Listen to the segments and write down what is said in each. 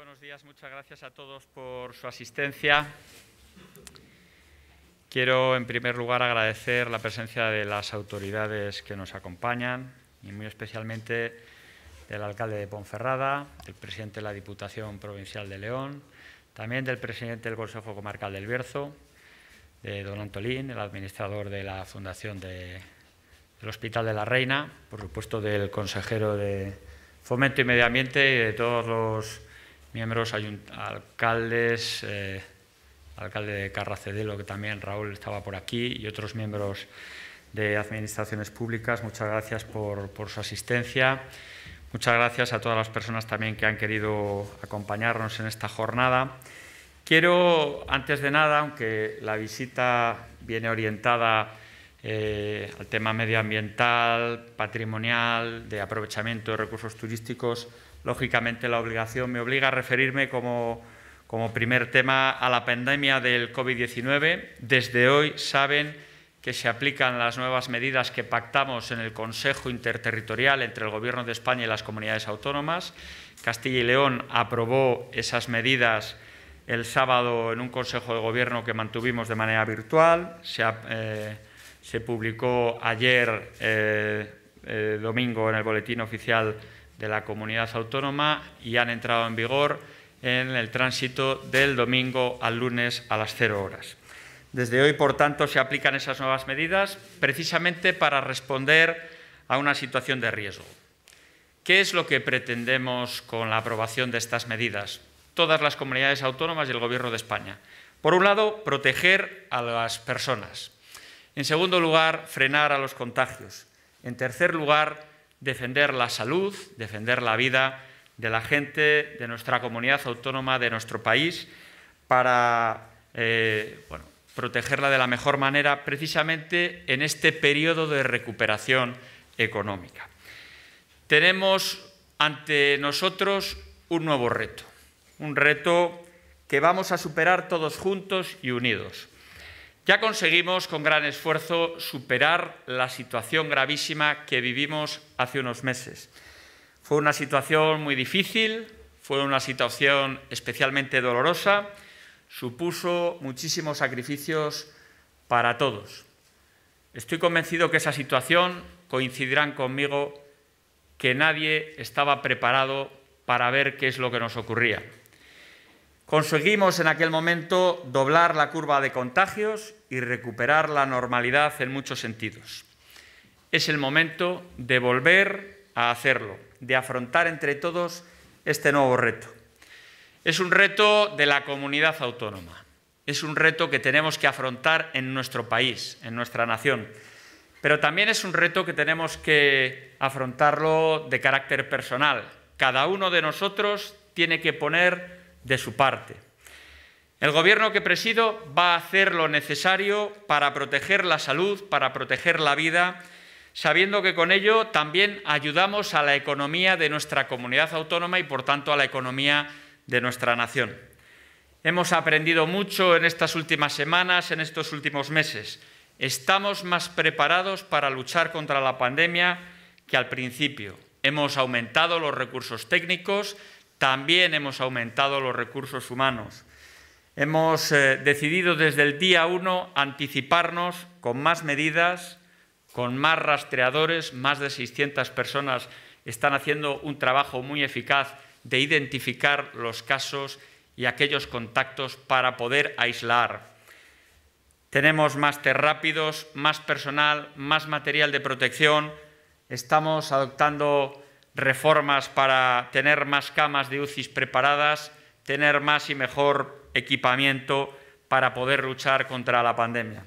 Buenos días, muchas gracias a todos por su asistencia. Quiero, en primer lugar, agradecer la presencia de las autoridades que nos acompañan y muy especialmente del alcalde de Ponferrada, del presidente de la Diputación Provincial de León, también del presidente del Consejo Comarcal del Bierzo, de don Antolín, el administrador de la Fundación del Hospital de la Reina, por supuesto del consejero de Fomento y Medio Ambiente y de todos los miembros, alcaldes, eh, alcalde de Carracedelo, que también Raúl estaba por aquí, y otros miembros de administraciones públicas. Muchas gracias por, su asistencia. Muchas gracias a todas las personas también que han querido acompañarnos en esta jornada. Quiero, antes de nada, aunque la visita viene orientada eh, al tema medioambiental, patrimonial, de aprovechamiento de recursos turísticos, Lógicamente la obligación me obliga a referirme como, primer tema a la pandemia del COVID-19. Desde hoy saben que se aplican las nuevas medidas que pactamos en el Consejo Interterritorial entre el Gobierno de España y las comunidades autónomas. Castilla y León aprobó esas medidas el sábado en un Consejo de Gobierno que mantuvimos de manera virtual. Se, eh, publicó ayer, eh, eh, domingo, en el Boletín Oficial de la comunidad autónoma y han entrado en vigor en el tránsito del domingo al lunes a las 0 horas. Desde hoy, por tanto, se aplican esas nuevas medidas precisamente para responder a una situación de riesgo. ¿Qué es lo que pretendemos con la aprobación de estas medidas? Todas las comunidades autónomas y el Gobierno de España. Por un lado, proteger a las personas. En segundo lugar, frenar a los contagios. En tercer lugar, defender la salud, defender la vida de la gente, de nuestra comunidad autónoma, de nuestro país, para eh, protegerla de la mejor manera precisamente en este periodo de recuperación económica. Tenemos ante nosotros un nuevo reto, un reto que vamos a superar todos juntos y unidos. Ya conseguimos con gran esfuerzo superar la situación gravísima que vivimos hace unos meses. Fue una situación muy difícil, fue una situación especialmente dolorosa, supuso muchísimos sacrificios para todos. Estoy convencido que esa situación, coincidirá conmigo, que nadie estaba preparado para ver qué es lo que nos ocurría. Conseguimos en aquel momento doblar la curva de contagios y recuperar la normalidad en muchos sentidos. Es el momento de volver a hacerlo, de afrontar entre todos este nuevo reto. Es un reto de la comunidad autónoma, es un reto que tenemos que afrontar en nuestro país, en nuestra nación, pero también es un reto que tenemos que afrontarlo de carácter personal. Cada uno de nosotros tiene que poner de su parte. El gobierno que presido va a hacer lo necesario para proteger la salud, para proteger la vida, sabiendo que con ello también ayudamos a la economía de nuestra comunidad autónoma y, por tanto, a la economía de nuestra nación. Hemos aprendido mucho en estas últimas semanas, en estos últimos meses. Estamos más preparados para luchar contra la pandemia que al principio. Hemos aumentado los recursos técnicos, también hemos aumentado los recursos humanos. Hemos eh, decidido desde el día 1 anticiparnos con más medidas, con más rastreadores, más de 600 personas están haciendo un trabajo muy eficaz de identificar los casos y aquellos contactos para poder aislar. Tenemos más terrápidos, rápidos, más personal, más material de protección. Estamos adoptando reformas para tener más camas de UCIs preparadas, tener más y mejor equipamiento para poder luchar contra la pandemia.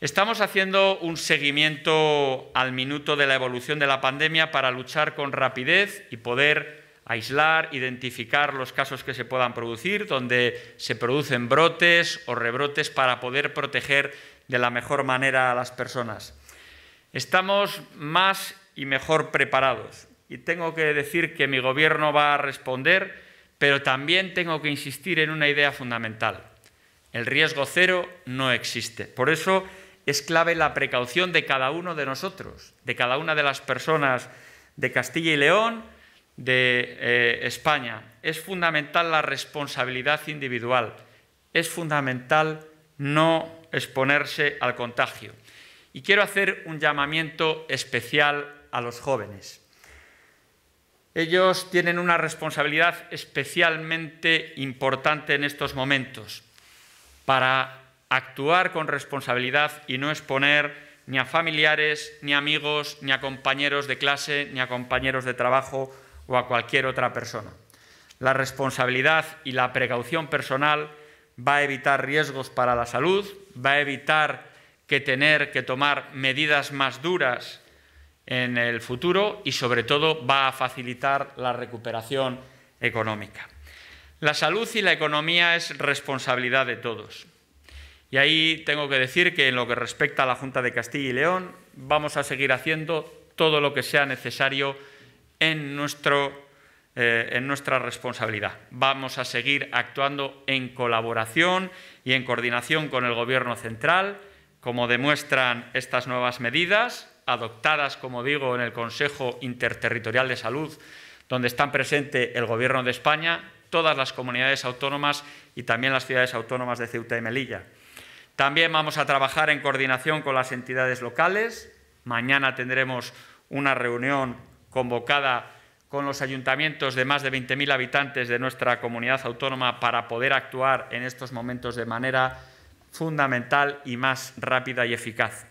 Estamos haciendo un seguimiento al minuto de la evolución de la pandemia para luchar con rapidez y poder aislar, identificar los casos que se puedan producir, donde se producen brotes o rebrotes para poder proteger de la mejor manera a las personas. Estamos más y mejor preparados y tengo que decir que mi gobierno va a responder, pero también tengo que insistir en una idea fundamental. El riesgo cero no existe. Por eso es clave la precaución de cada uno de nosotros, de cada una de las personas de Castilla y León, de eh, España. Es fundamental la responsabilidad individual. Es fundamental no exponerse al contagio. Y quiero hacer un llamamiento especial a los jóvenes. Ellos tienen una responsabilidad especialmente importante en estos momentos para actuar con responsabilidad y no exponer ni a familiares, ni a amigos, ni a compañeros de clase, ni a compañeros de trabajo o a cualquier otra persona. La responsabilidad y la precaución personal va a evitar riesgos para la salud, va a evitar que tener que tomar medidas más duras en el futuro y sobre todo va a facilitar la recuperación económica. La salud y la economía es responsabilidad de todos. Y ahí tengo que decir que en lo que respecta a la Junta de Castilla y León, vamos a seguir haciendo todo lo que sea necesario en, nuestro, eh, en nuestra responsabilidad. Vamos a seguir actuando en colaboración y en coordinación con el Gobierno central, como demuestran estas nuevas medidas, adoptadas, como digo, en el Consejo Interterritorial de Salud, donde están presentes el Gobierno de España, todas las comunidades autónomas y también las ciudades autónomas de Ceuta y Melilla. También vamos a trabajar en coordinación con las entidades locales. Mañana tendremos una reunión convocada con los ayuntamientos de más de 20.000 habitantes de nuestra comunidad autónoma para poder actuar en estos momentos de manera fundamental y más rápida y eficaz.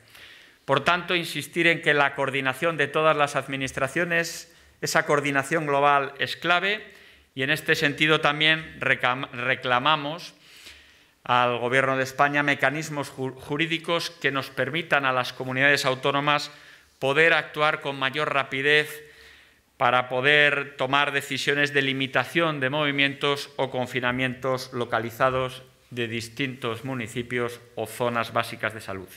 Por tanto, insistir en que la coordinación de todas las administraciones, esa coordinación global es clave y en este sentido también reclamamos al Gobierno de España mecanismos jurídicos que nos permitan a las comunidades autónomas poder actuar con mayor rapidez para poder tomar decisiones de limitación de movimientos o confinamientos localizados de distintos municipios o zonas básicas de salud.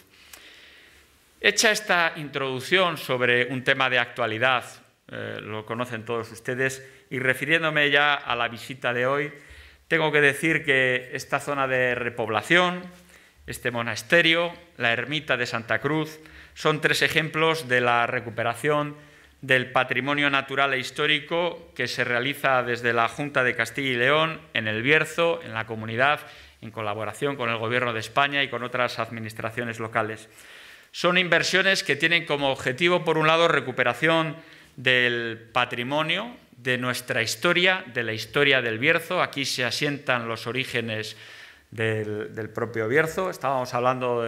Hecha esta introducción sobre un tema de actualidad, eh, lo conocen todos ustedes, y refiriéndome ya a la visita de hoy, tengo que decir que esta zona de repoblación, este monasterio, la ermita de Santa Cruz, son tres ejemplos de la recuperación del patrimonio natural e histórico que se realiza desde la Junta de Castilla y León, en el Bierzo, en la comunidad, en colaboración con el Gobierno de España y con otras administraciones locales son inversiones que tienen como objetivo, por un lado, recuperación del patrimonio de nuestra historia, de la historia del Bierzo. Aquí se asientan los orígenes del, propio Bierzo. Estábamos hablando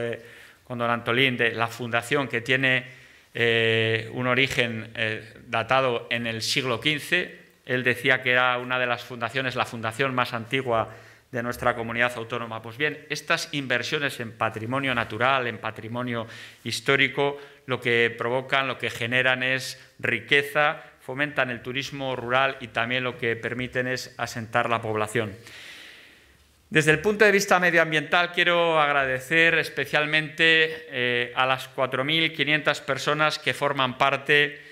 con don Antolín de la fundación que tiene eh, un origen eh, datado en el siglo XV. Él decía que era una de las fundaciones, la fundación más antigua de nuestra comunidad autónoma. Pues bien, estas inversiones en patrimonio natural, en patrimonio histórico, lo que provocan, lo que generan es riqueza, fomentan el turismo rural y también lo que permiten es asentar la población. Desde el punto de vista medioambiental, quiero agradecer especialmente eh, a las 4.500 personas que forman parte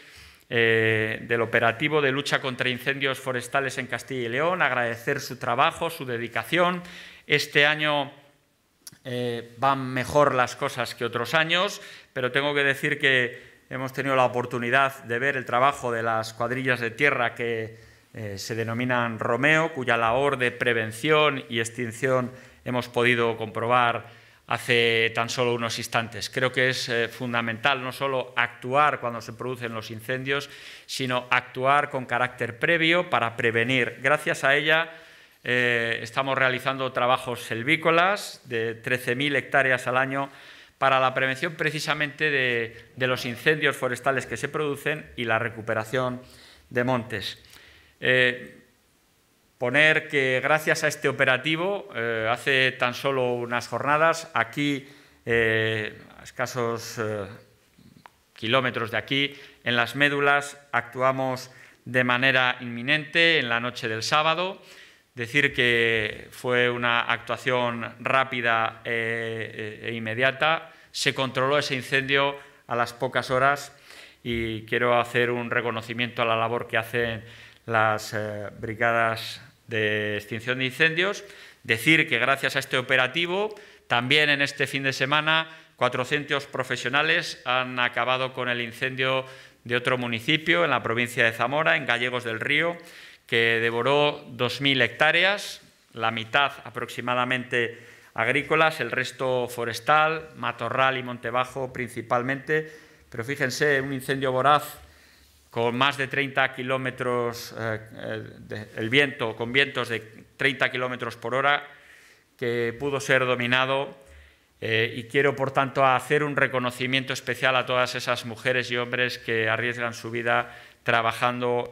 eh, del operativo de lucha contra incendios forestales en Castilla y León, agradecer su trabajo, su dedicación. Este año eh, van mejor las cosas que otros años, pero tengo que decir que hemos tenido la oportunidad de ver el trabajo de las cuadrillas de tierra que eh, se denominan Romeo, cuya labor de prevención y extinción hemos podido comprobar hace tan solo unos instantes. Creo que es eh, fundamental no solo actuar cuando se producen los incendios, sino actuar con carácter previo para prevenir. Gracias a ella eh, estamos realizando trabajos selvícolas de 13.000 hectáreas al año para la prevención precisamente de, los incendios forestales que se producen y la recuperación de montes. Eh, poner que gracias a este operativo, eh, hace tan solo unas jornadas, aquí, eh, a escasos eh, kilómetros de aquí, en las médulas, actuamos de manera inminente en la noche del sábado. Decir que fue una actuación rápida e inmediata. Se controló ese incendio a las pocas horas y quiero hacer un reconocimiento a la labor que hacen las brigadas de extinción de incendios. Decir que gracias a este operativo, también en este fin de semana, 400 profesionales han acabado con el incendio de otro municipio, en la provincia de Zamora, en Gallegos del Río, que devoró 2.000 hectáreas, la mitad aproximadamente agrícolas, el resto forestal, matorral y montebajo principalmente. Pero fíjense, un incendio voraz con más de 30 kilómetros, eh, eh, el viento, con vientos de 30 kilómetros por hora, que pudo ser dominado. Eh, y quiero, por tanto, hacer un reconocimiento especial a todas esas mujeres y hombres que arriesgan su vida trabajando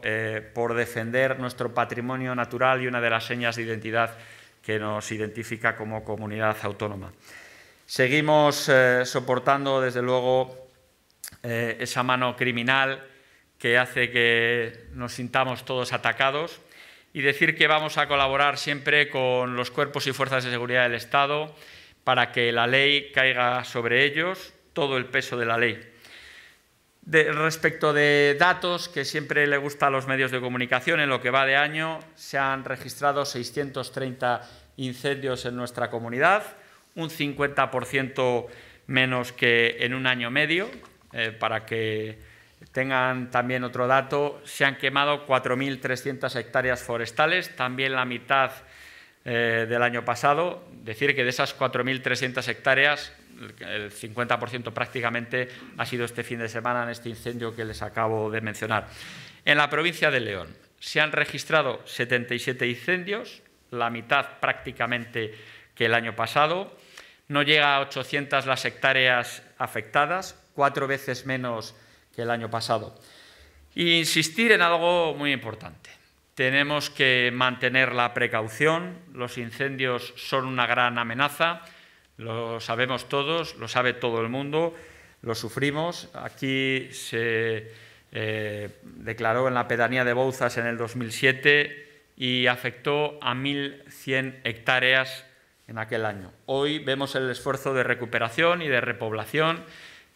por defender nuestro patrimonio natural y una de las señas de identidad que nos identifica como comunidad autónoma. Seguimos soportando, desde luego, esa mano criminal que hace que nos sintamos todos atacados y decir que vamos a colaborar siempre con los cuerpos y fuerzas de seguridad del Estado para que la ley caiga sobre ellos, todo el peso de la ley. respecto de datos, que siempre le gusta a los medios de comunicación, en lo que va de año se han registrado 630 incendios en nuestra comunidad, un 50% menos que en un año medio, eh, para que Tengan también otro dato, se han quemado 4.300 hectáreas forestales, también la mitad eh, del año pasado. Decir que de esas 4.300 hectáreas, el 50% prácticamente ha sido este fin de semana en este incendio que les acabo de mencionar. En la provincia de León se han registrado 77 incendios, la mitad prácticamente que el año pasado. No llega a 800 las hectáreas afectadas, cuatro veces menos el año pasado. insistir en algo muy importante. Tenemos que mantener la precaución. Los incendios son una gran amenaza. Lo sabemos todos, lo sabe todo el mundo, lo sufrimos. Aquí se eh, declaró en la pedanía de Bouzas en el 2007 y afectó a 1.100 hectáreas en aquel año. Hoy vemos el esfuerzo de recuperación y de repoblación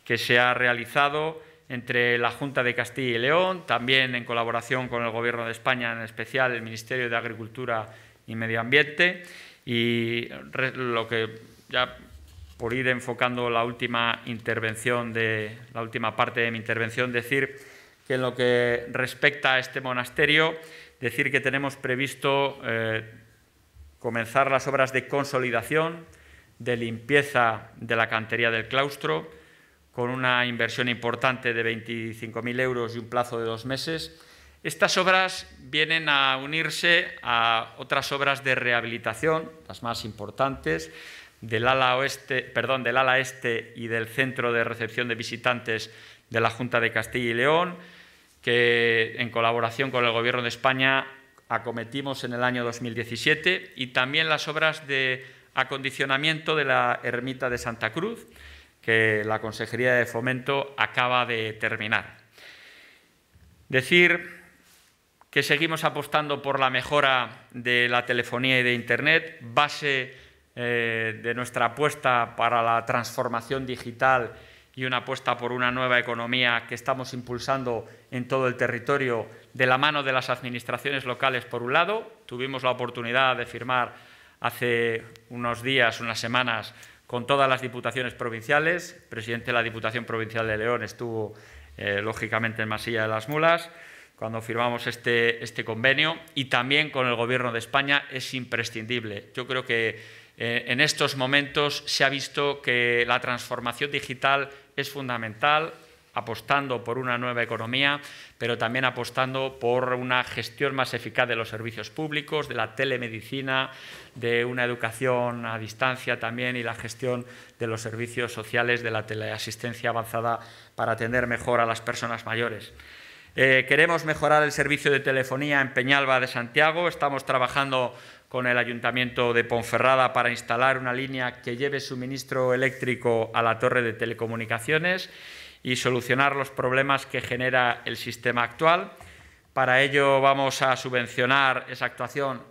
que se ha realizado entre la Junta de Castilla y León, también en colaboración con el Gobierno de España, en especial el Ministerio de Agricultura y Medio Ambiente. Y lo que ya por ir enfocando la última intervención de la última parte de mi intervención, decir que en lo que respecta a este monasterio, decir que tenemos previsto eh, comenzar las obras de consolidación, de limpieza de la cantería del claustro, con una inversión importante de 25.000 euros y un plazo de dos meses. Estas obras vienen a unirse a otras obras de rehabilitación, las más importantes, del ala, oeste, perdón, del ala este y del centro de recepción de visitantes de la Junta de Castilla y León, que en colaboración con el Gobierno de España acometimos en el año 2017, y también las obras de acondicionamiento de la ermita de Santa Cruz, que la Consejería de Fomento acaba de terminar. Decir que seguimos apostando por la mejora de la telefonía y de Internet, base eh, de nuestra apuesta para la transformación digital y una apuesta por una nueva economía que estamos impulsando en todo el territorio de la mano de las administraciones locales, por un lado. Tuvimos la oportunidad de firmar hace unos días, unas semanas, con todas las diputaciones provinciales. El presidente de la Diputación Provincial de León estuvo, eh, lógicamente, en Masilla de las Mulas cuando firmamos este, este convenio y también con el Gobierno de España es imprescindible. Yo creo que eh, en estos momentos se ha visto que la transformación digital es fundamental, apostando por una nueva economía, pero también apostando por una gestión más eficaz de los servicios públicos, de la telemedicina, de una educación a distancia también y la gestión de los servicios sociales, de la teleasistencia avanzada para atender mejor a las personas mayores. Eh, queremos mejorar el servicio de telefonía en Peñalba de Santiago. Estamos trabajando con el Ayuntamiento de Ponferrada para instalar una línea que lleve suministro eléctrico a la torre de telecomunicaciones y solucionar los problemas que genera el sistema actual. Para ello vamos a subvencionar esa actuación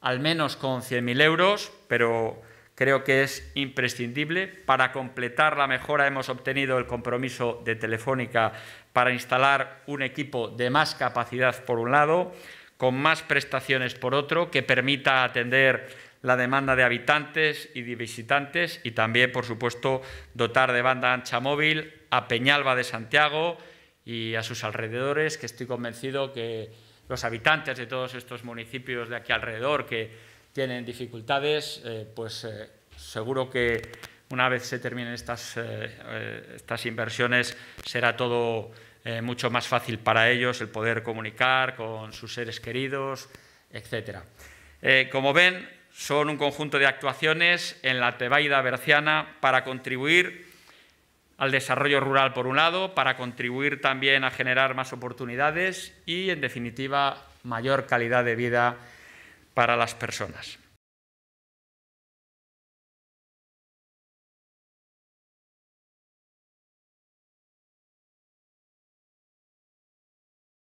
al menos con 100.000 euros, pero creo que es imprescindible. Para completar la mejora hemos obtenido el compromiso de Telefónica para instalar un equipo de más capacidad por un lado, con más prestaciones por otro, que permita atender la demanda de habitantes y de visitantes y también, por supuesto, dotar de banda ancha móvil a Peñalba de Santiago y a sus alrededores, que estoy convencido que los habitantes de todos estos municipios de aquí alrededor que tienen dificultades, eh, pues eh, seguro que una vez se terminen estas, eh, estas inversiones será todo mucho más fácil para ellos el poder comunicar con sus seres queridos, etcétera. como ven, son un conjunto de actuaciones en la Tebaida berciana para contribuir al desarrollo rural, por un lado, para contribuir también a generar más oportunidades y, en definitiva, mayor calidad de vida para las personas.